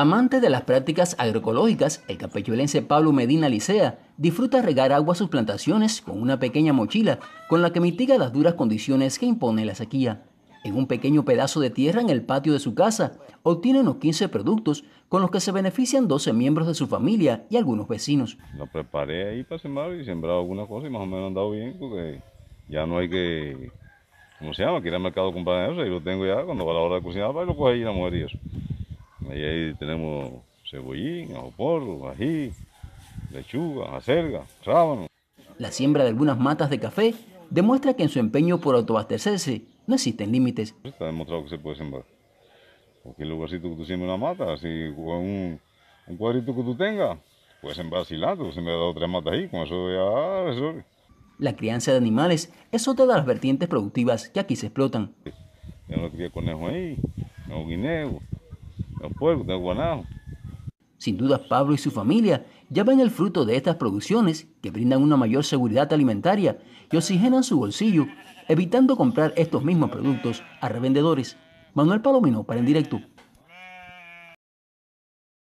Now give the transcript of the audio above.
Amante de las prácticas agroecológicas, el capechuelense Pablo Medina Licea disfruta regar agua a sus plantaciones con una pequeña mochila con la que mitiga las duras condiciones que impone la sequía. En un pequeño pedazo de tierra en el patio de su casa, obtiene unos 15 productos con los que se benefician 12 miembros de su familia y algunos vecinos. Lo preparé ahí para sembrar y sembrado algunas cosas y más o menos han bien porque ya no hay que, ¿cómo se llama? Que ir al mercado a eso y lo tengo ya cuando va la hora de cocinar, para lo coge ahí la mujer y eso ahí tenemos cebollín, ajo porro, ají, lechuga, acelga, sábano. La siembra de algunas matas de café demuestra que en su empeño por autoabastecerse no existen límites. Está demostrado que se puede sembrar. Cualquier lugarcito que tú siembres una mata, si un, un cuadrito que tú tengas, puedes sembrar cilantro, me ha dado tres matas ahí, con eso ya eso. La crianza de animales es otra de las vertientes productivas que aquí se explotan. Yo no cría conejos ahí, no guineo, de Sin duda, Pablo y su familia ya ven el fruto de estas producciones que brindan una mayor seguridad alimentaria y oxigenan su bolsillo, evitando comprar estos mismos productos a revendedores. Manuel Palomino para en directo.